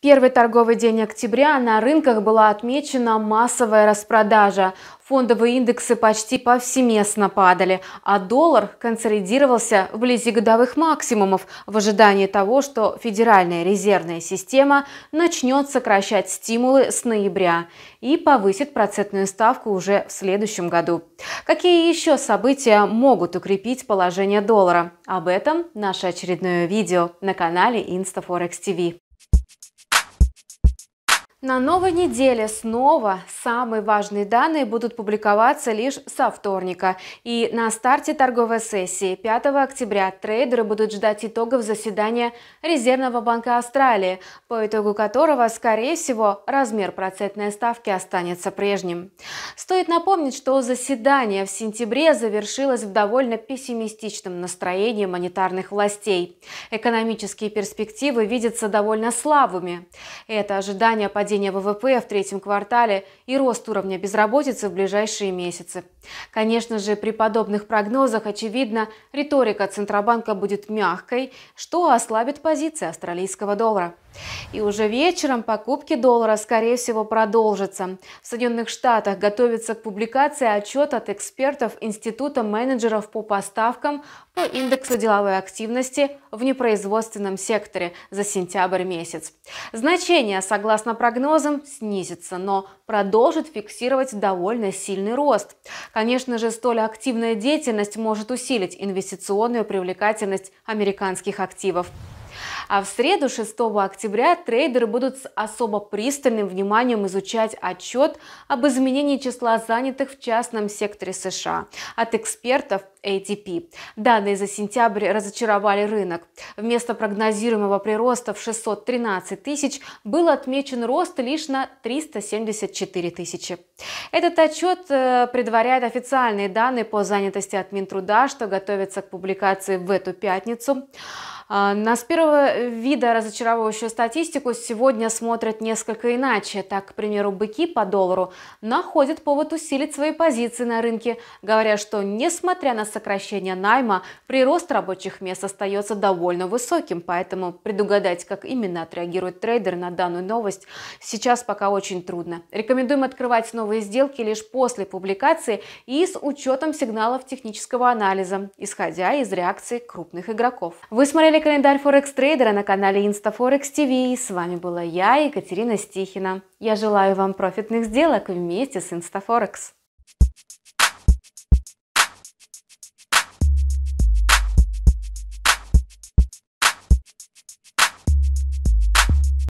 Первый торговый день октября на рынках была отмечена массовая распродажа. Фондовые индексы почти повсеместно падали, а доллар консолидировался вблизи годовых максимумов в ожидании того, что Федеральная резервная система начнет сокращать стимулы с ноября и повысит процентную ставку уже в следующем году. Какие еще события могут укрепить положение доллара? Об этом наше очередное видео на канале InstaForex TV. На новой неделе снова самые важные данные будут публиковаться лишь со вторника. И на старте торговой сессии 5 октября трейдеры будут ждать итогов заседания Резервного банка Австралии, по итогу которого, скорее всего, размер процентной ставки останется прежним. Стоит напомнить, что заседание в сентябре завершилось в довольно пессимистичном настроении монетарных властей. Экономические перспективы видятся довольно слабыми. Это ожидание падения падение ВВП в третьем квартале и рост уровня безработицы в ближайшие месяцы. Конечно же, при подобных прогнозах, очевидно, риторика Центробанка будет мягкой, что ослабит позиции австралийского доллара. И уже вечером покупки доллара, скорее всего, продолжатся. В Соединенных Штатах готовится к публикации отчет от экспертов Института менеджеров по поставкам по индексу деловой активности в непроизводственном секторе за сентябрь месяц. Значение, согласно прогнозам, снизится, но продолжит фиксировать довольно сильный рост. Конечно же, столь активная деятельность может усилить инвестиционную привлекательность американских активов. А в среду, 6 октября, трейдеры будут с особо пристальным вниманием изучать отчет об изменении числа занятых в частном секторе США от экспертов ATP. Данные за сентябрь разочаровали рынок. Вместо прогнозируемого прироста в 613 тысяч был отмечен рост лишь на 374 тысячи. Этот отчет э, предваряет официальные данные по занятости от Минтруда, что готовится к публикации в эту пятницу. А, на с 1 вида разочаровывающую статистику сегодня смотрят несколько иначе. Так, к примеру, быки по доллару находят повод усилить свои позиции на рынке, говоря, что несмотря на сокращение найма, прирост рабочих мест остается довольно высоким, поэтому предугадать, как именно отреагирует трейдер на данную новость, сейчас пока очень трудно. Рекомендуем открывать новые сделки лишь после публикации и с учетом сигналов технического анализа, исходя из реакции крупных игроков. Вы смотрели календарь Forex Трейдера эфира на канале InstaForex TV. С вами была я, Екатерина Стихина. Я желаю вам профитных сделок вместе с InstaForex.